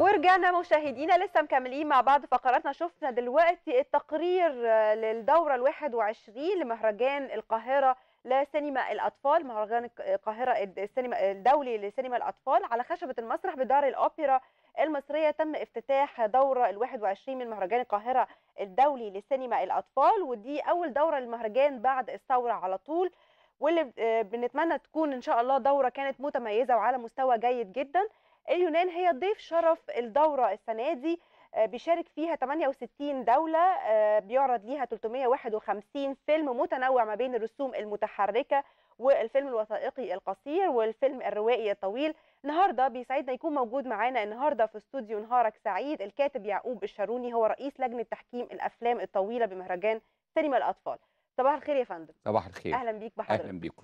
ورجعنا مشاهدينا لسه مكملين مع بعض فقراتنا شفنا دلوقتي التقرير للدوره الواحد وعشرين لمهرجان القاهره لسينما الاطفال مهرجان القاهره السينما الدولي لسينما الاطفال على خشبه المسرح بدار الاوبرا المصريه تم افتتاح دوره الواحد وعشرين من مهرجان القاهره الدولي لسينما الاطفال ودي اول دوره للمهرجان بعد الثوره على طول واللي بنتمنى تكون ان شاء الله دوره كانت متميزه وعلى مستوى جيد جدا اليونان هي ضيف شرف الدورة السنة دي آه، بيشارك فيها 68 دولة آه، بيعرض ليها 351 فيلم متنوع ما بين الرسوم المتحركة والفيلم الوثائقي القصير والفيلم الروائي الطويل النهارده بيسعدنا يكون موجود معانا النهارده في استوديو نهارك سعيد الكاتب يعقوب الشاروني هو رئيس لجنة تحكيم الأفلام الطويلة بمهرجان سينما الأطفال صباح الخير يا فندم صباح الخير أهلا بيك بحضرتك أهلا بيكم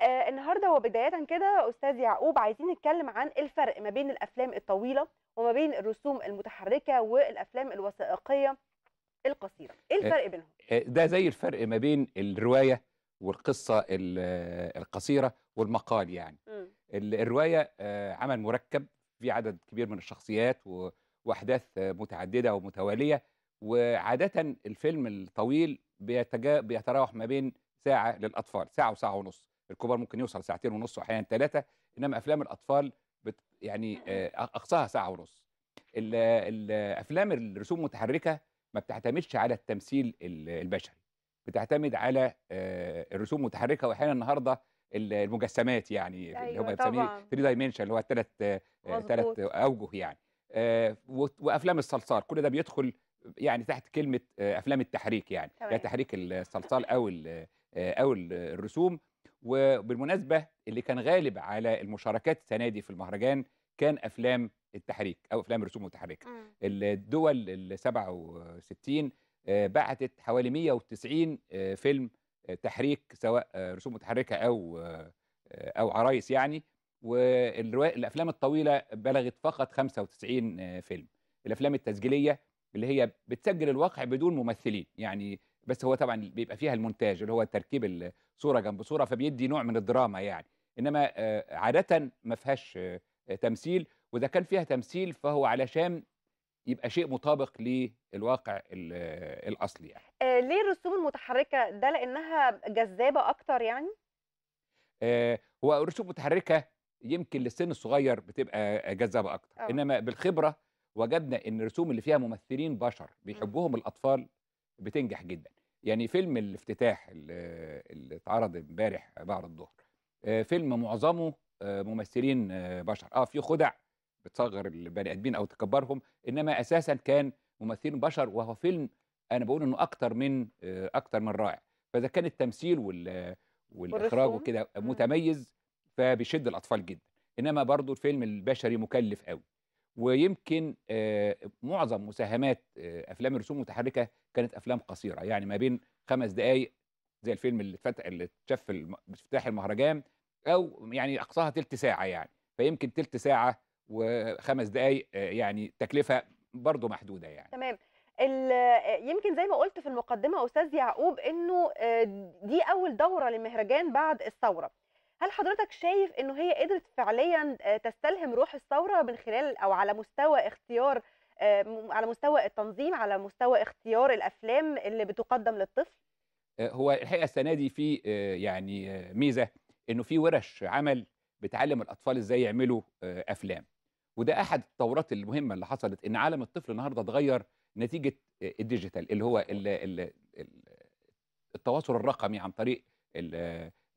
آه النهارده وبدايه كده استاذ يعقوب عايزين نتكلم عن الفرق ما بين الافلام الطويله وما بين الرسوم المتحركه والافلام الوثائقيه القصيره ايه آه، الفرق بينهم آه، ده زي الفرق ما بين الروايه والقصه آه، القصيره والمقال يعني الروايه عمل مركب في عدد كبير من الشخصيات واحداث متعدده ومتواليه وعاده الفيلم الطويل بيتراوح ما بين ساعه للاطفال ساعه وساعه ونص الكبار ممكن يوصل ساعتين ونص واحيانا ثلاثه انما افلام الاطفال بت يعني آه، اقصاها ساعه ونص الافلام الرسوم المتحركه ما بتعتمدش على التمثيل البشري بتعتمد على آه، الرسوم المتحركه واحيانا النهارده المجسمات يعني أيوة اللي هم بنسميه 3 دايمنشن اللي هو الثلاث ثلاث آه، اوجه يعني وافلام الصلصال كل ده بيدخل يعني تحت كلمه افلام التحريك يعني تحريك الصلصال او او الرسوم وبالمناسبه اللي كان غالب على المشاركات السنه دي في المهرجان كان افلام التحريك او افلام الرسوم المتحركة الدول ال 67 آه، بعتت حوالي 190 آه، فيلم آه، تحريك سواء رسوم متحركه او او عرايس يعني والافلام الطويله بلغت فقط 95 فيلم الافلام التسجيليه اللي هي بتسجل الواقع بدون ممثلين يعني بس هو طبعا بيبقى فيها المونتاج اللي هو تركيب الصوره جنب صوره فبيدي نوع من الدراما يعني انما آه، عاده ما فيهاش آه، تمثيل واذا كان فيها تمثيل فهو علشان يبقى شيء مطابق للواقع آه، الاصلي يعني ليه الرسوم المتحركه ده لانها جذابه اكتر يعني هو الرسوم المتحركه يمكن للسن الصغير بتبقى جذابه اكتر أوه. انما بالخبره وجدنا ان الرسوم اللي فيها ممثلين بشر بيحبوهم الاطفال بتنجح جدا يعني فيلم الافتتاح اللي اتعرض امبارح بعد الظهر آه، فيلم معظمه آه، ممثلين آه، بشر اه في خدع بتصغر البني ادمين او تكبرهم انما اساسا كان ممثلين بشر وهو فيلم انا بقول انه اكتر من اكتر من رائع فاذا كان التمثيل وال والاخراج وكده متميز فبيشد الاطفال جدا انما برضه الفيلم البشري مكلف قوي ويمكن آه، معظم مساهمات آه، افلام الرسوم المتحركه كانت افلام قصيره يعني ما بين خمس دقائق زي الفيلم اللي اتفتح اللي اتشاف في افتتاح المهرجان او يعني اقصاها تلت ساعه يعني فيمكن تلت ساعه وخمس دقائق آه، يعني تكلفه برضه محدوده يعني تمام يمكن زي ما قلت في المقدمه استاذ يعقوب انه دي اول دوره للمهرجان بعد الثوره هل حضرتك شايف انه هي قدرت فعليا آه، تستلهم روح الثوره من خلال او على مستوى اختيار آه، على مستوى التنظيم على مستوى اختيار الافلام اللي بتقدم للطفل آه، هو الحقيقه السنه دي في يعني ميزه انه في ورش عمل بتعلم الاطفال ازاي يعملوا افلام وده احد التطورات المهمه اللي حصلت ان عالم الطفل النهارده اتغير نتيجه الديجيتال اللي هو التواصل الرقمي عن طريق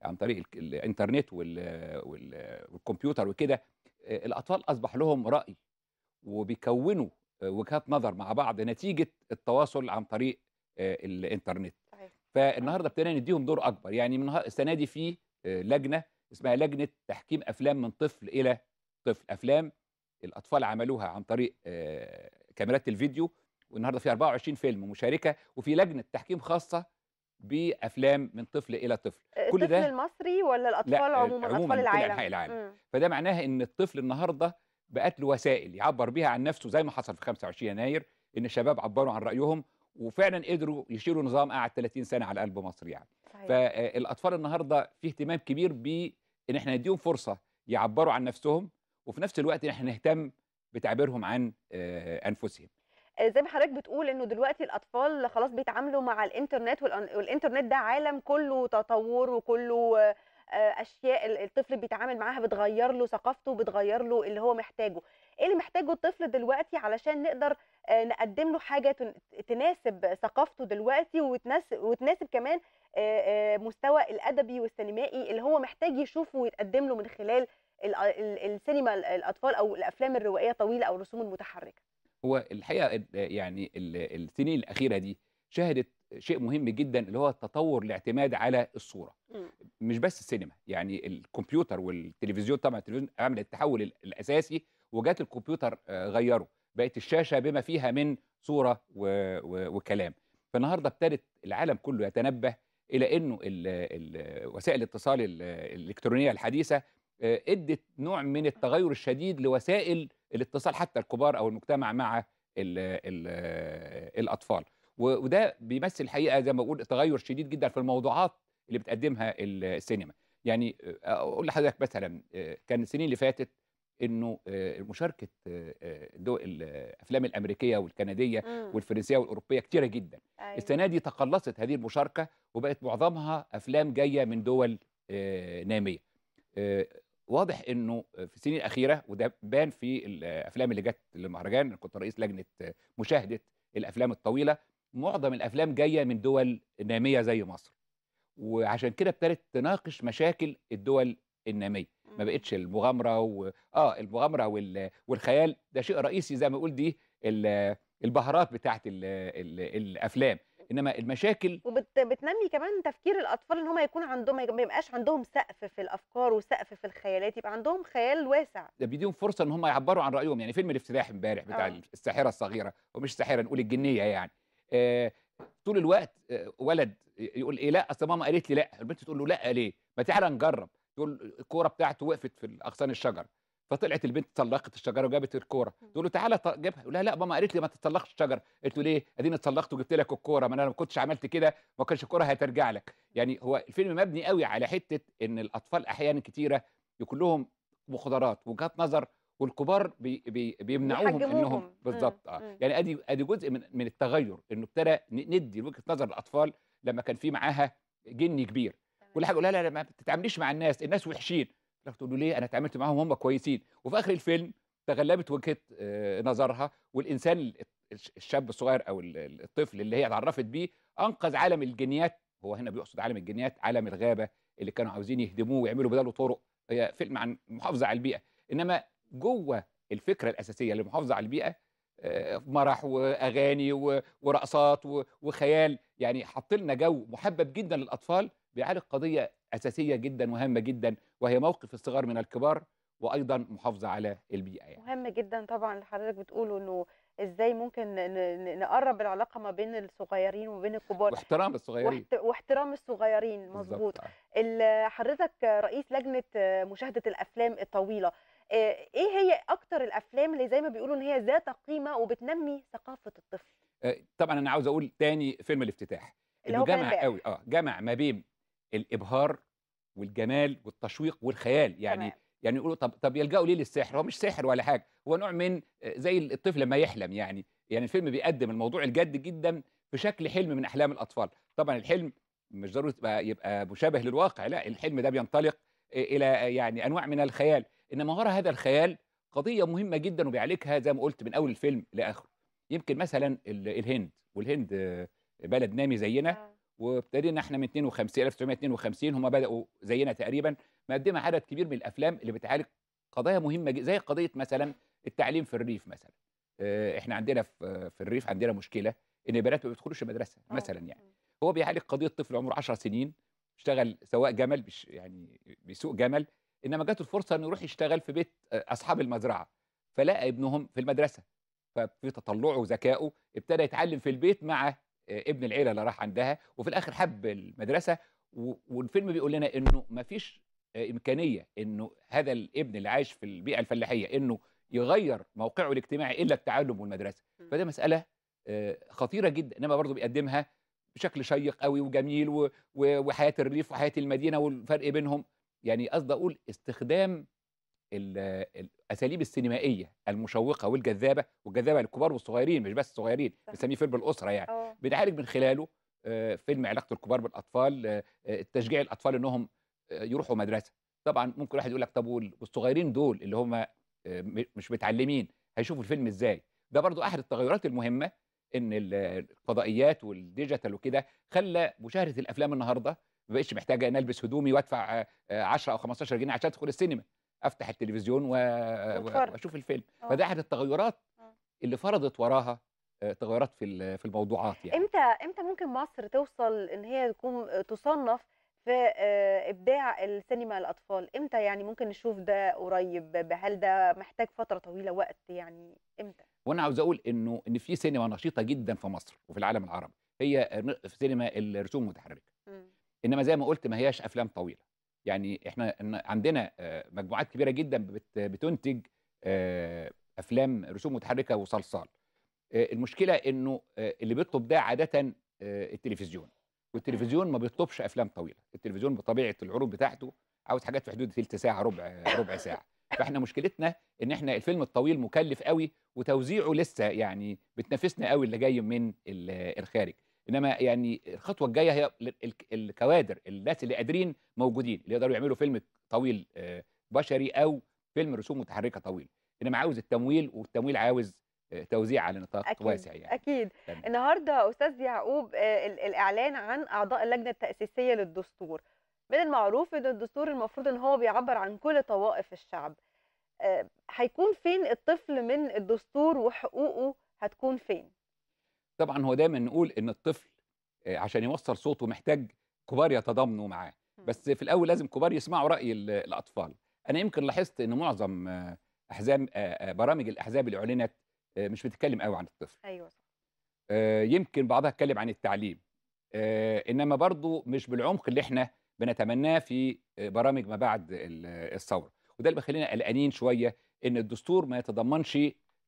عن طريق الانترنت والكمبيوتر وكده آه، الاطفال اصبح لهم راي وبيكونوا آه، وجهات نظر مع بعض نتيجه التواصل عن طريق آه، الانترنت صحيح. فالنهارده ابتدينا نديهم دور اكبر يعني من السنه دي في لجنه اسمها لجنه تحكيم افلام من طفل الى طفل افلام الاطفال عملوها عن طريق كاميرات الفيديو والنهارده في 24 فيلم مشاركه وفي لجنه تحكيم خاصه بافلام من طفل الى طفل آه، كل الطفل ده المصري ولا الاطفال آه، عموما اطفال العالم كل العالم فده معناه ان الطفل النهارده بقت له وسائل يعبر بيها عن نفسه زي ما حصل في 25 يناير ان الشباب عبروا عن رايهم وفعلا قدروا يشيلوا نظام قعد 30 سنه على قلب مصر يعني صحيح. فالاطفال النهارده في اهتمام كبير بان احنا نديهم فرصه يعبروا عن نفسهم وفي نفس الوقت احنا نهتم بتعبيرهم عن آه، انفسهم آه، زي ما حضرتك بتقول انه دلوقتي الاطفال خلاص بيتعاملوا مع الانترنت والانترنت ده عالم كله تطور وكله آه، اشياء الطفل بيتعامل معاها بتغير له ثقافته بتغير له اللي هو محتاجه ايه اللي محتاجه الطفل دلوقتي علشان نقدر آه، نقدم له حاجه تناسب ثقافته دلوقتي وتناسب وتناسب كمان مستوى الادبي والسينمائي اللي هو محتاج يشوفه ويتقدم له من خلال السينما الاطفال او الافلام الروائيه طويله او الرسوم المتحركه هو الحقيقه يعني السنين الاخيره دي شهدت شيء مهم جدا اللي هو التطور الاعتماد على الصوره مش بس السينما يعني الكمبيوتر والتلفزيون طبعا التلفزيون عمل التحول الاساسي وجات الكمبيوتر آه، غيره بقت الشاشه بما فيها من صوره وكلام فالنهارده ابتدت العالم كله يتنبه الى انه وسائل الاتصال الالكترونيه الحديثه آه، ادت نوع من التغير الشديد لوسائل الاتصال حتى الكبار او المجتمع مع الـ الـ الاطفال وده بيمثل الحقيقه زي ما بقول تغير شديد جدا في الموضوعات اللي بتقدمها السينما يعني آه، اقول لحضرتك مثلا آه، كان السنين اللي فاتت انه مشاركه الافلام الامريكيه والكنديه والفرنسيه والاوروبيه كتيره جدا أيوة. السنه دي تقلصت هذه المشاركه وبقت معظمها افلام جايه من دول ناميه واضح انه في السنين الاخيره وده بان في الافلام اللي جت للمهرجان كنت رئيس لجنه مشاهده الافلام الطويله معظم الافلام جايه من دول ناميه زي مصر وعشان كده ابتدت تناقش مشاكل الدول الناميه ما بقتش المغامره و... اه المغامره وال... والخيال ده شيء رئيسي زي ما اقول دي البهارات بتاعت ال... ال... الافلام انما المشاكل وبتنمي كمان تفكير الاطفال ان هم يكون عندهم ما يبقاش عندهم سقف في الافكار وسقف في الخيالات يبقى عندهم خيال واسع ده بيديهم فرصه ان هم يعبروا عن رايهم يعني فيلم الافتتاح امبارح بتاع أوه. الساحره الصغيره ومش ساحره نقول الجنيه يعني آه طول الوقت آه ولد يقول ايه لا اصل ماما قالت لي لا البنت تقول له لا ليه ما تعالى نجرب تقول الكوره بتاعته وقفت في اغصان الشجر فطلعت البنت طلقت الشجره وجابت الكوره تقول له تعالى جيبها يقول لها لا ماما قالت لي ما تطلقش الشجره قلت له ليه اديني اتطلقت وجبت لك الكوره ما انا ما كنتش عملت كده ما كانش الكوره هترجع لك يعني هو الفيلم مبني قوي على حته ان الاطفال احيانا كتيره يكون لهم مخدرات وجهات نظر والكبار بي بي بيمنعوهم انهم بالظبط اه يعني ادي ادي جزء من من التغير انه ابتدى ندي وجهه نظر الاطفال لما كان في معاها جني كبير كل حاجه لا لا لا ما تتعامليش مع الناس الناس وحشين تقول له ليه انا اتعاملت معاهم هم كويسين وفي اخر الفيلم تغلبت وجهه آه، نظرها والانسان الشاب الصغير او الطفل اللي هي اتعرفت بيه انقذ عالم الجنيات هو هنا بيقصد عالم الجنيات عالم الغابه اللي كانوا عاوزين يهدموه ويعملوا بداله طرق هي فيلم عن محافظه على البيئه انما جوه الفكره الاساسيه للمحافظه على البيئه آه، مرح واغاني ورقصات وخيال يعني حط لنا جو محبب جدا للاطفال بيعالج قضيه اساسيه جدا وهامه جدا وهي موقف الصغار من الكبار وايضا محافظه على البيئه يعني. مهم جدا طبعا اللي حضرتك بتقوله انه ازاي ممكن نقرب العلاقه ما بين الصغيرين وبين الكبار واحترام الصغيرين واحترام الصغيرين مظبوط آه. حضرتك رئيس لجنه مشاهده الافلام الطويله آه، ايه هي اكتر الافلام اللي زي ما بيقولوا ان هي ذات قيمه وبتنمي ثقافه الطفل آه، طبعا انا عاوز اقول تاني فيلم الافتتاح اللي هو جمع قوي اه جمع ما بين الابهار والجمال والتشويق والخيال يعني تمام. يعني يقولوا طب طب يلجأوا ليه للسحر هو مش سحر ولا حاجه هو نوع من زي الطفل لما يحلم يعني يعني الفيلم بيقدم الموضوع الجد جدا في شكل حلم من احلام الاطفال طبعا الحلم مش ضروري يبقى يبقى مشابه للواقع لا الحلم ده بينطلق الى يعني انواع من الخيال انما وراء هذا الخيال قضيه مهمه جدا وبيعالجها زي ما قلت من اول الفيلم لاخره يمكن مثلا الهند والهند بلد نامي زينا آه. وابتدينا احنا من 52 1952 هم بداوا زينا تقريبا مقدمه عدد كبير من الافلام اللي بتعالج قضايا مهمه جدا زي قضيه مثلا التعليم في الريف مثلا آه، احنا عندنا في الريف عندنا مشكله ان البنات ما بيدخلوش المدرسه آه. مثلا يعني هو بيعالج قضيه طفل عمره 10 سنين اشتغل سواق جمل يعني بيسوق جمل انما جاته الفرصه انه يروح يشتغل في بيت آه، اصحاب المزرعه فلقى ابنهم في المدرسه ففي تطلعه وذكائه ابتدى يتعلم في البيت مع ابن العيله اللي راح عندها وفي الاخر حب المدرسه والفيلم بيقول لنا انه ما فيش امكانيه انه هذا الابن اللي عايش في البيئه الفلاحيه انه يغير موقعه الاجتماعي الا التعلم والمدرسه فده مساله آه، خطيره جدا انما برضه بيقدمها بشكل شيق قوي وجميل وحياه الريف وحياه المدينه والفرق بينهم يعني قصدي اقول استخدام الاساليب السينمائيه المشوقه والجذابه والجذابه للكبار والصغيرين مش بس الصغيرين بنسميه فيلم الاسره يعني آه. بنعالج من خلاله آه، فيلم علاقه الكبار بالاطفال آه، تشجيع الاطفال انهم يروحوا مدرسه طبعا ممكن واحد يقول لك طب والصغيرين دول اللي هم مش متعلمين هيشوفوا الفيلم ازاي ده برضو احد التغيرات المهمه ان الفضائيات والديجيتال وكده خلى مشاهده الافلام النهارده ما بقتش محتاجه ان البس هدومي وادفع 10 او 15 جنيه عشان ادخل السينما افتح التلفزيون و... واشوف الفيلم أوه. فده احد التغيرات آه. اللي فرضت وراها آه، تغيرات في في الموضوعات يعني امتى امتى ممكن مصر توصل ان هي تكون آه، تصنف في ابداع السينما الاطفال امتى يعني ممكن نشوف ده قريب هل ده محتاج فتره طويله وقت يعني امتى وانا عاوز اقول انه ان في سينما نشيطه جدا في مصر وفي العالم العربي هي في سينما الرسوم المتحركه انما زي ما قلت ما هياش افلام طويله يعني احنا عندنا مجموعات كبيره جدا بتنتج آه، افلام رسوم متحركه وصلصال آه، المشكله انه آه، اللي بيطلب ده عاده التلفزيون والتلفزيون ما بيطلبش افلام طويله التلفزيون بطبيعه العروض بتاعته عاوز حاجات في حدود ثلث ساعه ربع ربع ساعه فاحنا مشكلتنا ان احنا الفيلم الطويل مكلف قوي وتوزيعه لسه يعني بتنافسنا قوي اللي جاي من الخارج انما يعني الخطوه الجايه هي الكوادر الناس اللي قادرين موجودين اللي يقدروا يعملوا فيلم طويل بشري او فيلم رسوم متحركه طويل انما عاوز التمويل والتمويل عاوز توزيع على نطاق أكيد. واسع يعني اكيد تمام. النهارده استاذ يعقوب آه، الاعلان عن اعضاء اللجنه التاسيسيه للدستور من المعروف ان الدستور المفروض ان هو بيعبر عن كل طوائف الشعب آه، هيكون فين الطفل من الدستور وحقوقه هتكون فين طبعا هو دايما نقول ان الطفل آه، عشان يوصل صوته محتاج كبار يتضامنوا معاه بس في الاول لازم كبار يسمعوا راي الاطفال انا يمكن لاحظت ان معظم آه، احزاب آه، آه، برامج الاحزاب اللي اعلنت مش بتتكلم قوي عن الطفل ايوه يمكن بعضها اتكلم عن التعليم انما برضو مش بالعمق اللي احنا بنتمناه في برامج ما بعد الثوره وده اللي بيخلينا قلقانين شويه ان الدستور ما يتضمنش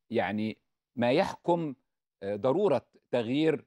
يعني ما يحكم ضروره تغيير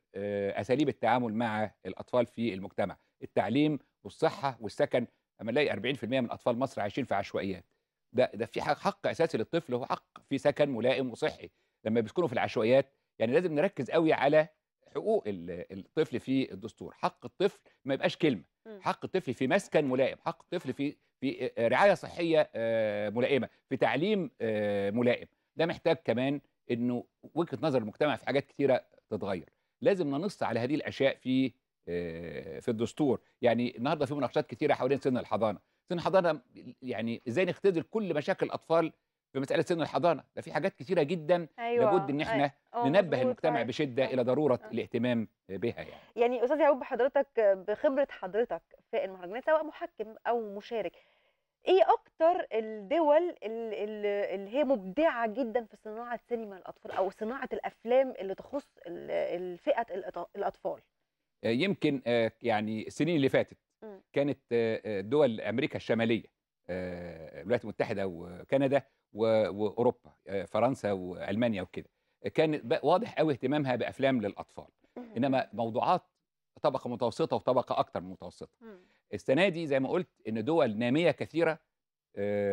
اساليب التعامل مع الاطفال في المجتمع التعليم والصحه والسكن اما نلاقي 40% من اطفال مصر عايشين في عشوائيات ده ده في حق اساسي للطفل هو حق في سكن ملائم وصحي لما بيسكنوا في العشوائيات يعني لازم نركز قوي على حقوق الطفل في الدستور حق الطفل ما يبقاش كلمه حق الطفل في مسكن ملائم حق الطفل في في رعايه صحيه آه، ملائمه في تعليم آه، ملائم ده محتاج كمان انه وجهه نظر المجتمع في حاجات كثيره تتغير لازم ننص على هذه الاشياء في آه، في الدستور يعني النهارده في مناقشات كثيره حوالين سن الحضانه سن الحضانه يعني ازاي نختزل كل مشاكل الاطفال في مساله سن الحضانه ده في حاجات كثيره جدا أيوة. لابد ان احنا أيوة. ننبه المجتمع بشده الى ضروره أوه. الاهتمام بها يعني يعني استاذ يعقوب حضرتك بخبره حضرتك في المهرجانات سواء محكم او مشارك ايه اكتر الدول اللي هي مبدعه جدا في صناعه سينما الاطفال او صناعه الافلام اللي تخص فئه الاطفال آه، يمكن آه، يعني السنين اللي فاتت كانت آه، دول امريكا الشماليه الولايات المتحده وكندا واوروبا فرنسا والمانيا وكده كان واضح قوي اهتمامها بافلام للاطفال انما موضوعات طبقه متوسطه وطبقه اكثر من متوسطه السنه دي زي ما قلت ان دول ناميه كثيره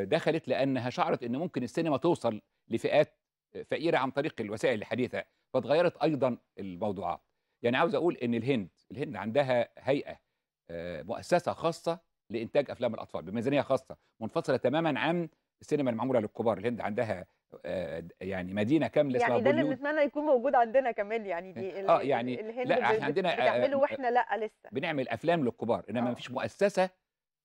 دخلت لانها شعرت ان ممكن السينما توصل لفئات فقيره عن طريق الوسائل الحديثه فتغيرت ايضا الموضوعات يعني عاوز اقول ان الهند الهند عندها هيئه آه، مؤسسه خاصه لانتاج افلام الاطفال بميزانيه خاصه منفصله تماما عن السينما المعموله للكبار الهند عندها آه، يعني مدينه كامله اسمها يعني ده اللي بنتمنى يكون موجود عندنا كمان يعني دي اه, آه، يعني الهند لا احنا عندنا بنعمله واحنا لا لسه بنعمل افلام للكبار انما آه. مفيش مؤسسه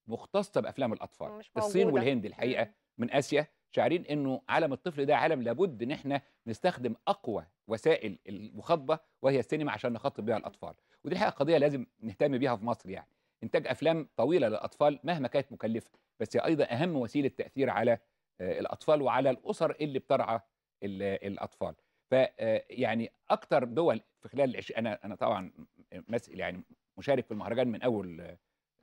مختصه بافلام الاطفال الصين والهند الحقيقه من اسيا شاعرين انه عالم الطفل ده عالم لابد ان احنا نستخدم اقوى وسائل المخاطبه وهي السينما عشان نخاطب بها الاطفال ودي الحقيقه قضيه لازم نهتم بيها في مصر يعني انتاج افلام طويله للاطفال مهما كانت مكلفه بس هي ايضا اهم وسيله تاثير على آه، الاطفال وعلى الاسر اللي بترعى الاطفال ف آه، يعني اكتر دول في خلال العش... انا انا طبعا مسئل يعني مشارك في المهرجان من اول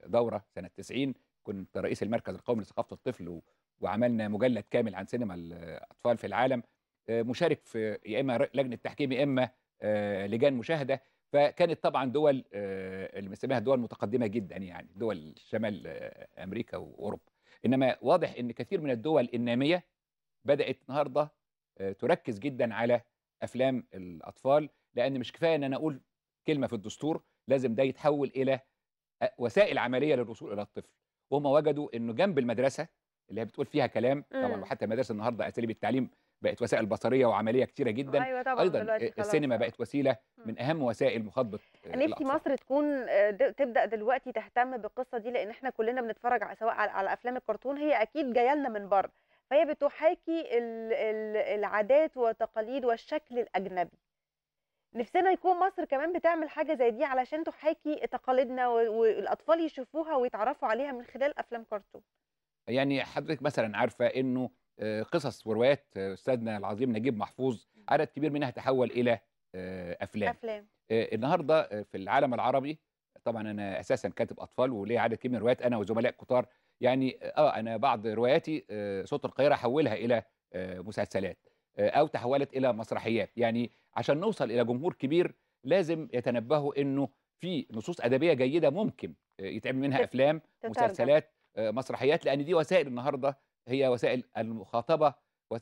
دوره سنه 90 كنت رئيس المركز القومي لثقافه الطفل وعملنا مجلد كامل عن سينما الاطفال في العالم آه، مشارك في يا اما لجنه تحكيم يا اما آه، لجان مشاهده فكانت طبعا دول آه، اللي بنسميها دول متقدمه جدا يعني دول شمال امريكا واوروبا انما واضح ان كثير من الدول الناميه بدات النهارده تركز جدا على افلام الاطفال لان مش كفايه ان انا اقول كلمه في الدستور لازم ده يتحول الى وسائل عمليه للوصول الى الطفل وهم وجدوا انه جنب المدرسه اللي هي بتقول فيها كلام طبعا وحتى مدارس النهارده اساليب التعليم بقت وسائل بصريه وعمليه كتيره جدا أيوة طبعا ايضا السينما بقت وسيله من اهم وسائل مخاطبه آه، نفسي مصر تكون آه، تبدا دلوقتي تهتم بالقصه دي لان احنا كلنا بنتفرج سواء على افلام الكرتون هي اكيد جايه لنا من بره فهي بتحاكي العادات والتقاليد والشكل الاجنبي نفسنا يكون مصر كمان بتعمل حاجه زي دي علشان تحاكي تقاليدنا والاطفال يشوفوها ويتعرفوا عليها من خلال افلام كرتون يعني حضرتك مثلا عارفه انه آه، قصص وروايات آه، استاذنا العظيم نجيب محفوظ عدد كبير منها تحول الى آه، افلام افلام النهارده في العالم العربي طبعا انا اساسا كاتب اطفال ولي عدد كبير من الروايات انا وزملاء كتار يعني اه انا بعض رواياتي صوت القاهره حولها الى مسلسلات او تحولت الى مسرحيات يعني عشان نوصل الى جمهور كبير لازم يتنبهوا انه في نصوص ادبيه جيده ممكن يتعمل منها افلام مسلسلات آه، مسرحيات لان دي وسائل النهارده هي وسائل المخاطبه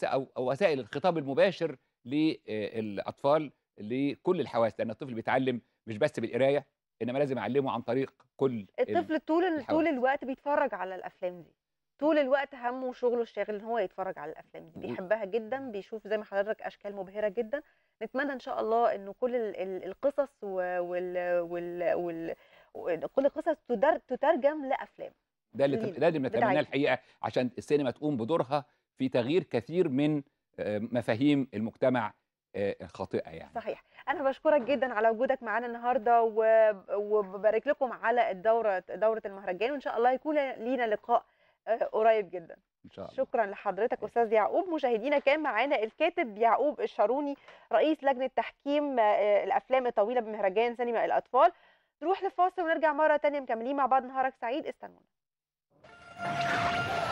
او وسائل الخطاب المباشر للاطفال لكل الحواس لان الطفل بيتعلم مش بس بالقرايه انما لازم اعلمه عن طريق كل الطفل طول طول الوقت بيتفرج على الافلام دي طول الوقت همه وشغله الشاغل ان هو يتفرج على الافلام دي بيحبها جدا بيشوف زي ما حضرتك اشكال مبهره جدا نتمنى ان شاء الله ان كل القصص وال وال وال كل القصص تترجم لافلام ده اللي ده اللي بنتمناه الحقيقه عشان السينما تقوم بدورها في تغيير كثير من آه، مفاهيم المجتمع آه، الخاطئه يعني صحيح انا بشكرك جدا على وجودك معانا النهارده وببارك لكم على الدوره دوره المهرجان وان شاء الله يكون لينا لقاء آه، قريب جدا إن شاء الله. شكرا لحضرتك استاذ إيه. يعقوب مشاهدينا كان معانا الكاتب يعقوب الشاروني رئيس لجنه تحكيم الافلام الطويله بمهرجان سينما الاطفال نروح لفاصل ونرجع مره ثانيه مكملين مع بعض نهارك سعيد استنونا もう。